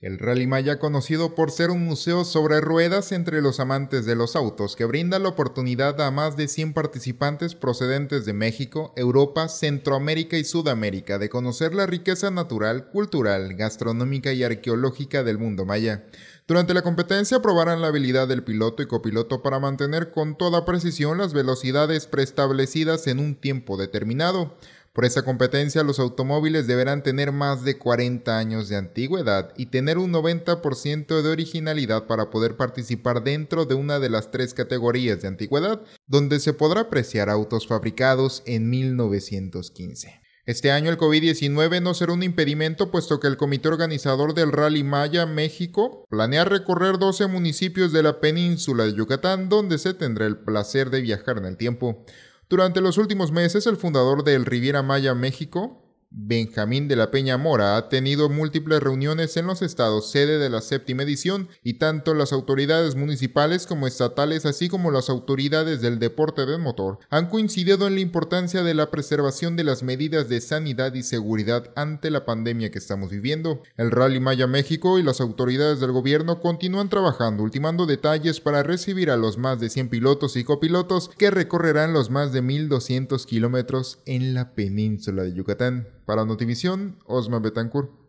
El Rally Maya, conocido por ser un museo sobre ruedas entre los amantes de los autos, que brinda la oportunidad a más de 100 participantes procedentes de México, Europa, Centroamérica y Sudamérica de conocer la riqueza natural, cultural, gastronómica y arqueológica del mundo maya. Durante la competencia probarán la habilidad del piloto y copiloto para mantener con toda precisión las velocidades preestablecidas en un tiempo determinado. Por esa competencia, los automóviles deberán tener más de 40 años de antigüedad y tener un 90% de originalidad para poder participar dentro de una de las tres categorías de antigüedad, donde se podrá apreciar autos fabricados en 1915. Este año el COVID-19 no será un impedimento puesto que el comité organizador del Rally Maya México planea recorrer 12 municipios de la península de Yucatán donde se tendrá el placer de viajar en el tiempo. Durante los últimos meses, el fundador del Riviera Maya México, Benjamín de la Peña Mora ha tenido múltiples reuniones en los estados sede de la séptima edición y tanto las autoridades municipales como estatales así como las autoridades del deporte del motor han coincidido en la importancia de la preservación de las medidas de sanidad y seguridad ante la pandemia que estamos viviendo. El Rally Maya México y las autoridades del gobierno continúan trabajando ultimando detalles para recibir a los más de 100 pilotos y copilotos que recorrerán los más de 1.200 kilómetros en la península de Yucatán. Para Notivisión, Osma Betancourt.